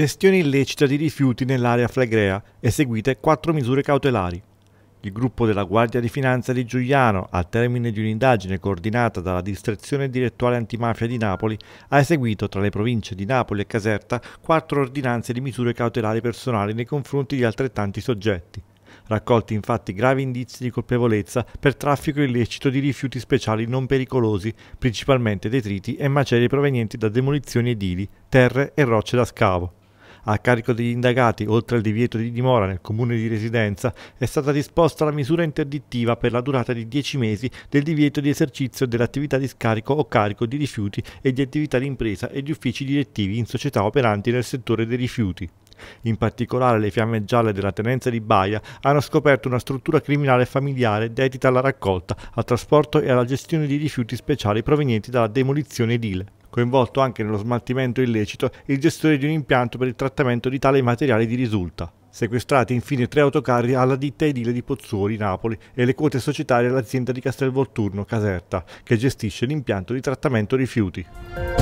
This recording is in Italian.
Gestione illecita di rifiuti nell'area Flegrea eseguite quattro misure cautelari. Il gruppo della Guardia di Finanza di Giuliano, al termine di un'indagine coordinata dalla Distrezione Direttuale Antimafia di Napoli, ha eseguito tra le province di Napoli e Caserta quattro ordinanze di misure cautelari personali nei confronti di altrettanti soggetti. Raccolti infatti gravi indizi di colpevolezza per traffico illecito di rifiuti speciali non pericolosi, principalmente detriti e macerie provenienti da demolizioni edili, terre e rocce da scavo. A carico degli indagati, oltre al divieto di dimora nel comune di residenza, è stata disposta la misura interdittiva per la durata di 10 mesi del divieto di esercizio dell'attività di scarico o carico di rifiuti e di attività di impresa e di uffici direttivi in società operanti nel settore dei rifiuti. In particolare le fiamme gialle della tenenza di Baia hanno scoperto una struttura criminale familiare dedita alla raccolta, al trasporto e alla gestione di rifiuti speciali provenienti dalla demolizione edile coinvolto anche nello smaltimento illecito il gestore di un impianto per il trattamento di tale materiale di risulta. Sequestrati infine tre autocarri alla ditta edile di Pozzuoli, Napoli e le quote societarie all'azienda di Castelvolturno, Caserta, che gestisce l'impianto di trattamento rifiuti.